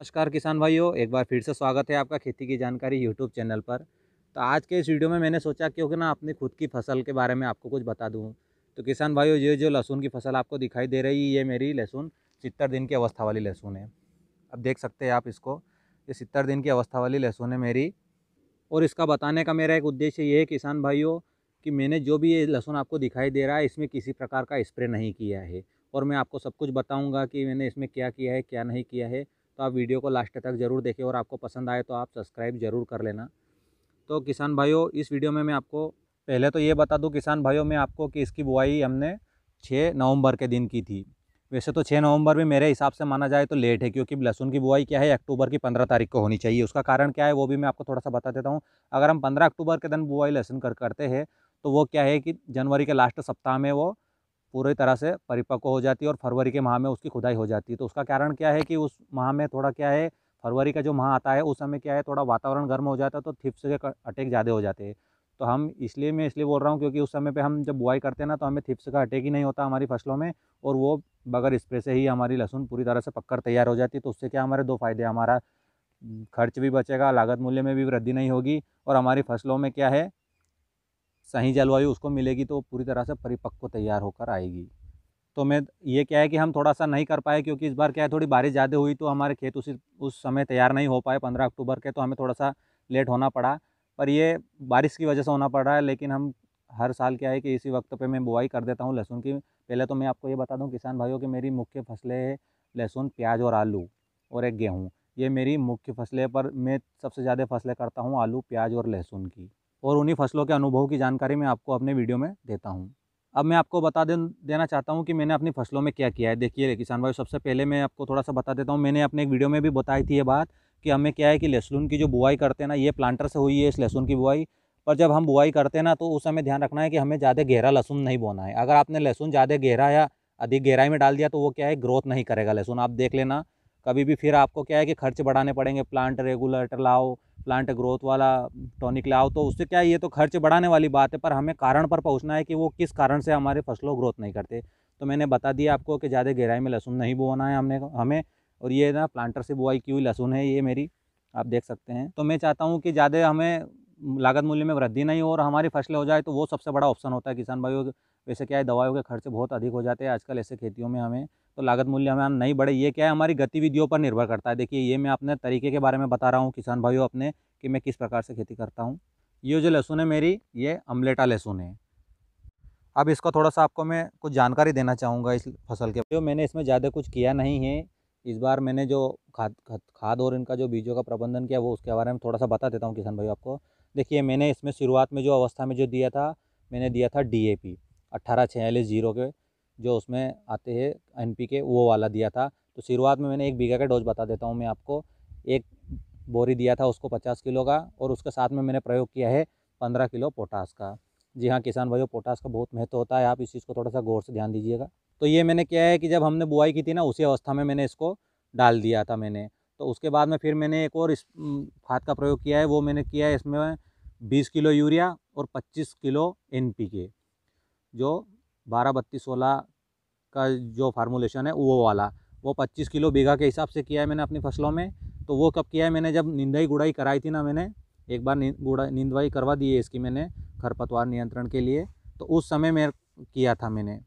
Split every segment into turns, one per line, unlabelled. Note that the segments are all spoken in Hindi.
नमस्कार किसान भाइयों एक बार फिर से स्वागत है आपका खेती की जानकारी यूट्यूब चैनल पर तो आज के इस वीडियो में मैंने सोचा क्योंकि ना अपनी खुद की फसल के बारे में आपको कुछ बता दूँ तो किसान भाइयों ये जो लहसुन की फसल आपको दिखाई दे रही है ये मेरी लहसुन सितर दिन की अवस्था वाली लहसुन है अब देख सकते हैं आप इसको ये सितर दिन की अवस्था वाली लहसुन है मेरी और इसका बताने का मेरा एक उद्देश्य ये है किसान भाइयों कि मैंने जो भी ये लहसुन आपको दिखाई दे रहा है इसमें किसी प्रकार का स्प्रे नहीं किया है और मैं आपको सब कुछ बताऊँगा कि मैंने इसमें क्या किया है क्या नहीं किया है तो आप वीडियो को लास्ट तक ज़रूर देखें और आपको पसंद आए तो आप सब्सक्राइब ज़रूर कर लेना तो किसान भाइयों इस वीडियो में मैं आपको पहले तो ये बता दूँ किसान भाइयों में आपको कि इसकी बुआई हमने छः नवंबर के दिन की थी वैसे तो छः नवंबर भी मेरे हिसाब से माना जाए तो लेट है क्योंकि लहसुन की बुआई क्या है अक्टूबर की पंद्रह तारीख को होनी चाहिए उसका कारण क्या है वो भी मैं आपको थोड़ा सा बता देता हूँ अगर हम पंद्रह अक्टूबर के दिन बुआई लहसुन कर करते हैं तो वो क्या है कि जनवरी के लास्ट सप्ताह में वो पूरी तरह से परिपक्व हो जाती है और फरवरी के माह में उसकी खुदाई हो जाती है तो उसका कारण क्या है कि उस माह में थोड़ा क्या है फरवरी का जो माह आता है उस समय क्या है थोड़ा वातावरण गर्म हो जाता है तो थिप्स के अटैक ज़्यादा हो जाते हैं तो हम इसलिए मैं इसलिए बोल रहा हूँ क्योंकि उस समय पे हम जब बुआई करते हैं ना तो हमें थिप्स का अटैक ही नहीं होता हमारी फसलों में और वो बगैर स्प्रे से ही हमारी लहसुन पूरी तरह से पककर तैयार हो जाती है तो उससे क्या हमारे दो फायदे हमारा खर्च भी बचेगा लागत मूल्य में भी वृद्धि नहीं होगी और हमारी फसलों में क्या है सही जलवायु उसको मिलेगी तो पूरी तरह से परिपक्व तैयार होकर आएगी तो मैं ये क्या है कि हम थोड़ा सा नहीं कर पाए क्योंकि इस बार क्या है थोड़ी बारिश ज़्यादा हुई तो हमारे खेत उसी उस समय तैयार नहीं हो पाए पंद्रह अक्टूबर के तो हमें थोड़ा सा लेट होना पड़ा पर ये बारिश की वजह से होना पड़ रहा है लेकिन हम हर साल क्या है कि इसी वक्त पे मैं बुआई कर देता हूँ लहसुन की पहले तो मैं आपको ये बता दूँ किसान भाइयों की मेरी मुख्य फसलें है लहसुन प्याज और आलू और एक गेहूँ ये मेरी मुख्य फसलें पर मैं सबसे ज़्यादा फसलें करता हूँ आलू प्याज और लहसुन की और उन्हीं फसलों के अनुभव की जानकारी मैं आपको अपने वीडियो में देता हूँ अब मैं आपको बता दे देना चाहता हूँ कि मैंने अपनी फसलों में क्या किया है देखिए किसान भाई सबसे पहले मैं आपको थोड़ा सा बता देता हूँ मैंने अपने एक वीडियो में भी बताई थी ये बात कि हमें क्या है कि लहसुन की जो बुआई करते हैं ना ये प्लांटर से हुई है इस लहसुन की बुआई पर जब हम बुआई करते हैं ना तो उस समय ध्यान रखना है कि हमें ज़्यादा गहरा लहसुन नहीं बोना है अगर आपने लहसुन ज़्यादा गहरा या अधिक गहराई में डाल दिया तो वो क्या है ग्रोथ नहीं करेगा लहसुन आप देख लेना कभी भी फिर आपको क्या है कि खर्च बढ़ाने पड़ेंगे प्लांट रेगुलेटर लाओ प्लांट ग्रोथ वाला टॉनिक लाओ तो उससे क्या ये तो खर्च बढ़ाने वाली बात है पर हमें कारण पर पहुँचना है कि वो किस कारण से हमारे फसलों ग्रोथ नहीं करते तो मैंने बता दिया आपको कि ज़्यादा गहराई में लहसुन नहीं बोना है हमने हमें और ये ना प्लांटर से बुआई की हुई लहसुन है ये मेरी आप देख सकते हैं तो मैं चाहता हूँ कि ज़्यादा हमें लागत मूल्य में वृद्धि नहीं हो और हमारी फसलें हो जाए तो वो सबसे बड़ा ऑप्शन होता है किसान भाइयों वैसे क्या है दवाइयों के खर्चे बहुत अधिक हो जाते हैं आजकल ऐसे खेतियों में हमें तो लागत मूल्य हमें नहीं बढ़े ये क्या है हमारी गतिविधियों पर निर्भर करता है देखिए ये मैं अपने तरीके के बारे में बता रहा हूँ किसान भाइयों अपने कि मैं किस प्रकार से खेती करता हूँ ये जो लहसुन है मेरी ये अमलेटा लहसुन है अब इसका थोड़ा सा आपको मैं कुछ जानकारी देना चाहूँगा इस फसल के जो मैंने इसमें ज़्यादा कुछ किया नहीं है इस बार मैंने जो खाद खाद और इनका जो बीजों का प्रबंधन किया वो उसके बारे में थोड़ा सा बता देता हूँ किसान भाई आपको देखिए मैंने इसमें शुरुआत में जो अवस्था में जो दिया था मैंने दिया था डी ए पी अट्ठारह छियालीस जीरो के जो उसमें आते हैं एन के वो वाला दिया था तो शुरुआत में मैंने एक बीघा का डोज बता देता हूँ मैं आपको एक बोरी दिया था उसको पचास किलो का और उसके साथ में मैंने प्रयोग किया है पंद्रह किलो पोटास का जी हाँ किसान भाइयों पोटास का बहुत महत्व होता है आप इस चीज़ को थोड़ा सा गौर से ध्यान दीजिएगा तो ये मैंने क्या है कि जब हमने बुआई की थी ना उसी अवस्था में मैंने इसको डाल दिया था मैंने तो उसके बाद में फिर मैंने एक और इस खाद का प्रयोग किया है वो मैंने किया है इसमें बीस किलो यूरिया और पच्चीस किलो एन जो बारह बत्तीस सोलह का जो फार्मूलेशन है वो वाला वो पच्चीस किलो बीघा के हिसाब से किया है मैंने अपनी फसलों में तो वो कब किया है मैंने जब निंदाई गुड़ाई कराई थी ना मैंने एक बार गुड़ाई निंदवाई करवा दी है इसकी मैंने खरपतवार नियंत्रण के लिए तो उस समय मैं किया था मैंने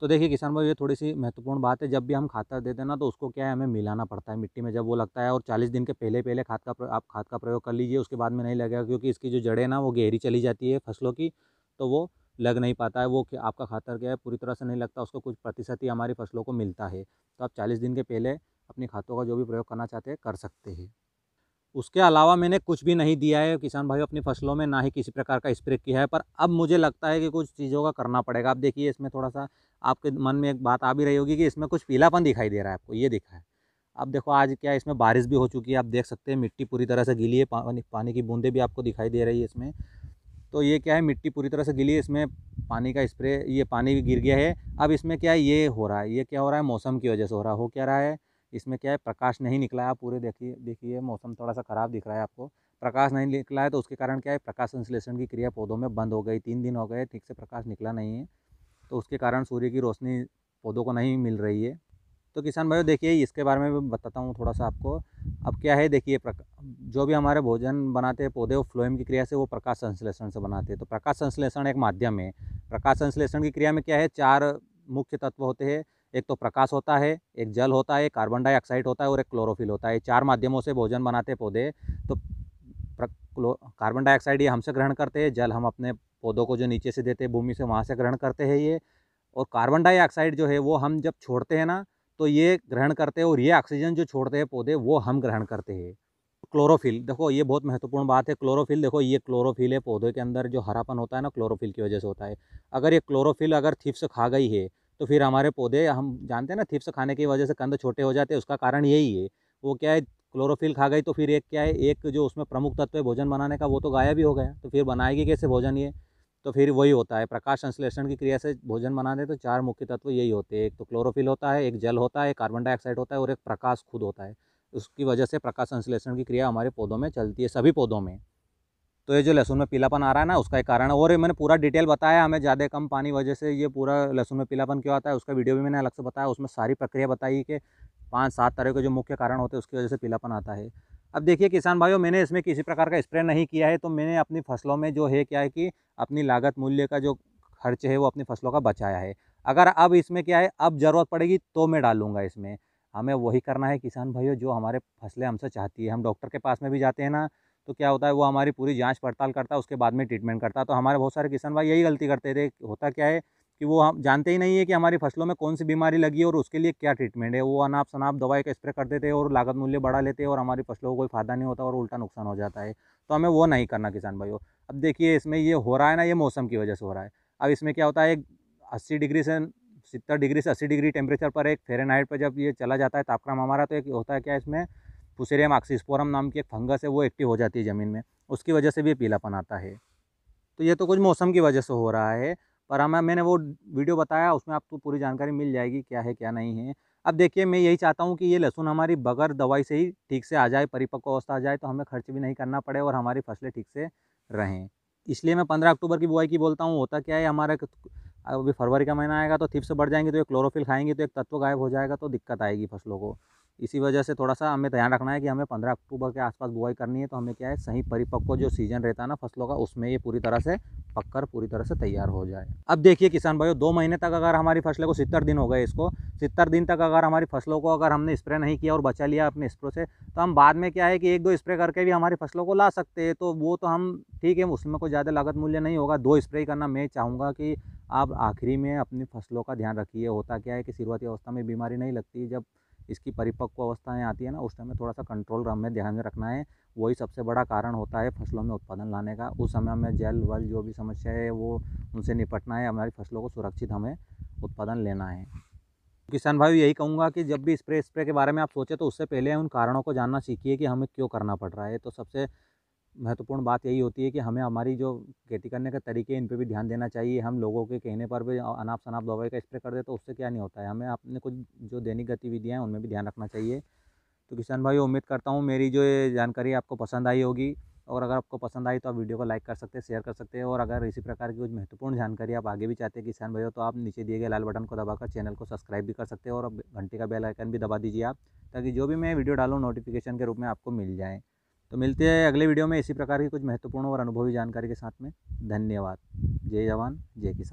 तो देखिए किसान भाई ये थोड़ी सी महत्वपूर्ण बात है जब भी हम खाता देते हैं ना तो उसको क्या है हमें मिलाना पड़ता है मिट्टी में जब वो लगता है और चालीस दिन के पहले पहले खाद का आप खाद का प्रयोग कर लीजिए उसके बाद में नहीं लगेगा क्योंकि इसकी जो जड़ें ना वो गहरी चली जाती है फसलों की तो वो लग नहीं पाता है वो आपका खातर क्या है पूरी तरह से नहीं लगता उसको कुछ प्रतिशत ही हमारी फसलों को मिलता है तो आप चालीस दिन के पहले अपनी खातों का जो भी प्रयोग करना चाहते हैं कर सकते हैं उसके अलावा मैंने कुछ भी नहीं दिया है किसान भाई अपनी फसलों में ना ही किसी प्रकार का स्प्रे किया है पर अब मुझे लगता है कि कुछ चीज़ों का करना पड़ेगा आप देखिए इसमें थोड़ा सा आपके मन में एक बात आ भी रही होगी कि इसमें कुछ पीलापन दिखाई दे रहा है आपको ये दिखा है अब देखो आज क्या इसमें बारिश भी हो चुकी है आप देख सकते हैं मिट्टी पूरी तरह से गीली है पानी पानी की बूंदें भी आपको दिखाई दे रही है इसमें तो ये क्या है मिट्टी पूरी तरह से गिली है इसमें पानी का स्प्रे ये पानी भी गिर गया है अब इसमें क्या है ये हो रहा है ये क्या हो रहा है मौसम की वजह से हो रहा है हो क्या रहा है इसमें क्या है प्रकाश नहीं निकला है आप पूरे देखिए देखिए मौसम थोड़ा सा ख़राब दिख रहा है आपको प्रकाश नहीं निकला है तो उसके कारण क्या है प्रकाश संश्लेषण की क्रिया पौधों में बंद हो गई तीन दिन हो गए ठीक से प्रकाश निकला नहीं है तो उसके कारण सूर्य की रोशनी पौधों को नहीं मिल रही है तो किसान भाइयों देखिए इसके बारे में बताता हूँ थोड़ा सा आपको अब क्या है देखिए जो भी हमारे भोजन बनाते हैं पौधे वो फ्लोएम की क्रिया से वो प्रकाश संश्लेषण से बनाते हैं तो प्रकाश संश्लेषण एक माध्यम है प्रकाश संश्लेषण की क्रिया में क्या है चार मुख्य तत्व होते हैं एक तो प्रकाश होता है एक जल होता है कार्बन डाइऑक्साइड होता है और एक क्लोरोफिल होता है चार माध्यमों से भोजन बनाते हैं पौधे तो कार्बन डाइऑक्साइड ये हमसे ग्रहण करते हैं जल हम अपने पौधों को जो नीचे से देते हैं भूमि से वहाँ से ग्रहण करते हैं ये और कार्बन डाइऑक्साइड जो है वो हम जब छोड़ते हैं ना तो ये ग्रहण करते हैं और ये ऑक्सीजन जो छोड़ते हैं पौधे वो हम ग्रहण करते हैं क्लोरोफिल देखो ये बहुत महत्वपूर्ण बात है क्लोरोफिल देखो ये क्लोरोफिल है पौधे के अंदर जो हरापन होता है ना क्लोरोफिल की वजह से होता है अगर ये क्लोरोफिल अगर थिप्स खा गई है तो फिर हमारे पौधे हम जानते हैं ना थिप्स खाने की वजह से कंध छोटे हो जाते हैं उसका कारण यही है वो क्या है क्लोरोफिल खा गई तो फिर एक क्या है एक जो उसमें प्रमुख तत्व है भोजन बनाने का वो तो गायब ही हो गया तो फिर बनाएगी कैसे भोजन ये तो फिर वही होता है प्रकाश संश्लेषण की क्रिया से भोजन बनाने तो चार मुख्य तत्व यही होते हैं एक तो क्लोरोफिल होता है एक जल होता है कार्बन डाइऑक्साइड होता है और एक प्रकाश खुद होता है उसकी वजह से प्रकाश संश्लेषण की क्रिया हमारे पौधों में चलती है सभी पौधों में तो ये जो लहसुन में पीलापन आ रहा है ना उसका एक कारण और मैंने पूरा डिटेल बताया हमें ज़्यादा कम पानी वजह से ये पूरा लहसुन में पीलापन क्यों आता है उसका वीडियो भी मैंने अलग से बताया उसमें सारी प्रक्रिया बताई कि पाँच सात तरह के जो मुख्य कारण होते हैं उसकी वजह से पीलापन आता है अब देखिए किसान भाइयों मैंने इसमें किसी प्रकार का स्प्रे नहीं किया है तो मैंने अपनी फसलों में जो है क्या है कि अपनी लागत मूल्य का जो खर्च है वो अपनी फसलों का बचाया है अगर अब इसमें क्या है अब ज़रूरत पड़ेगी तो मैं डालूंगा इसमें हमें वही करना है किसान भाइयों जो हमारे फसलें हमसे चाहती है हम डॉक्टर के पास में भी जाते हैं ना तो क्या होता है वो हमारी पूरी जाँच पड़ताल करता है उसके बाद में ट्रीटमेंट करता है तो हमारे बहुत सारे किसान भाई यही गलती करते थे होता क्या है कि वो हम जानते ही नहीं है कि हमारी फसलों में कौन सी बीमारी लगी है और उसके लिए क्या ट्रीटमेंट है वो अनाप शनाप दवाई का स्प्रे कर देते हैं और लागत मूल्य बढ़ा लेते हैं और हमारी फसलों को कोई फायदा नहीं होता और उल्टा नुकसान हो जाता है तो हमें वो नहीं करना किसान भाइयों अब देखिए इसमें ये हो रहा है ना ये मौसम की वजह से हो रहा है अब इसमें क्या होता है अस्सी डिग्री से सत्तर डिग्री से अस्सी डिग्री टेम्परेचर पर एक फेरेनाइट पर जब ये चला जाता है तापक्रम हमारा तो एक होता है क्या इसमें फुसेरियम ऑक्सीस्पोरम नाम की एक फंगस है वो एक्टिव हो जाती है ज़मीन में उसकी वजह से भी पीलापन आता है तो ये तो कुछ मौसम की वजह से हो रहा है पर हमें हाँ, मैंने वो वीडियो बताया उसमें आपको पूरी जानकारी मिल जाएगी क्या है क्या नहीं है अब देखिए मैं यही चाहता हूँ कि ये लहसुन हमारी बगैर दवाई से ही ठीक से आ जाए परिपक्व अवस्था आ जाए तो हमें खर्च भी नहीं करना पड़े और हमारी फसलें ठीक से रहें इसलिए मैं पंद्रह अक्टूबर की बुआई की बोलता हूँ होता क्या है हमारा अभी फरवरी का महीना आएगा तो थिप्स बढ़ जाएंगे तो एक क्लोरोफिल खाएंगे तो एक तत्व गायब हो जाएगा तो दिक्कत आएगी फसलों को इसी वजह से थोड़ा सा हमें ध्यान रखना है कि हमें पंद्रह अक्टूबर के आसपास बुआई करनी है तो हमें क्या है सही परिपक्व जो सीजन रहता है ना फसलों का उसमें ये पूरी तरह से पककर पूरी तरह से तैयार हो जाए अब देखिए किसान भाइयों दो महीने तक अगर हमारी फसलों को सितर दिन हो गए इसको सितर दिन तक अगर हमारी फसलों को अगर हमने स्प्रे नहीं किया और बचा लिया अपने स्प्रो से तो हम बाद में क्या है कि एक दो स्प्रे करके भी हमारी फसलों को ला सकते हैं तो वो तो हम ठीक है उसमें कोई ज़्यादा लागत मूल्य नहीं होगा दो स्प्रे करना मैं चाहूँगा कि आप आखिरी में अपनी फसलों का ध्यान रखिए होता क्या है कि शुरुआती अवस्था में बीमारी नहीं लगती जब इसकी परिपक्व अवस्थाएँ आती है ना उस समय थोड़ा सा कंट्रोल हमें ध्यान में रखना है वही सबसे बड़ा कारण होता है फसलों में उत्पादन लाने का उस समय हमें जल वल जो भी समस्या है वो उनसे निपटना है हमारी फसलों को सुरक्षित हमें उत्पादन लेना है किसान भाई यही कहूँगा कि जब भी स्प्रे स्प्रे के बारे में आप सोचें तो उससे पहले उन कारणों को जानना सीखिए कि हमें क्यों करना पड़ रहा है तो सबसे महत्वपूर्ण बात यही होती है कि हमें हमारी जो खेती करने के तरीके इन पर भी ध्यान देना चाहिए हम लोगों के कहने पर भी अनाप शनाप दवाई का स्प्रे कर दे तो उससे क्या नहीं होता है हमें अपने कुछ जो दैनिक गतिविधियाँ हैं उनमें भी ध्यान रखना चाहिए तो किसान भाई उम्मीद करता हूँ मेरी जो ये जानकारी आपको पसंद आई होगी और अगर आपको पसंद आई तो आप वीडियो को लाइक कर सकते हैं शेयर कर सकते हैं और अगर इसी प्रकार की कुछ महत्वपूर्ण जानकारी आप आगे भी चाहते हैं किसान भाई हो तो आप नीचे दिए गए लाल बटन को दबाकर चैनल को सब्सक्राइब भी कर सकते हैं और घंटे का बेल आइकन भी दबा दीजिए आप ताकि जो भी मैं वीडियो डालूँ नोटिफिकेशन के रूप में आपको मिल जाएँ तो मिलते हैं अगले वीडियो में इसी प्रकार की कुछ महत्वपूर्ण और अनुभवी जानकारी के साथ में धन्यवाद जय जवान जय किसान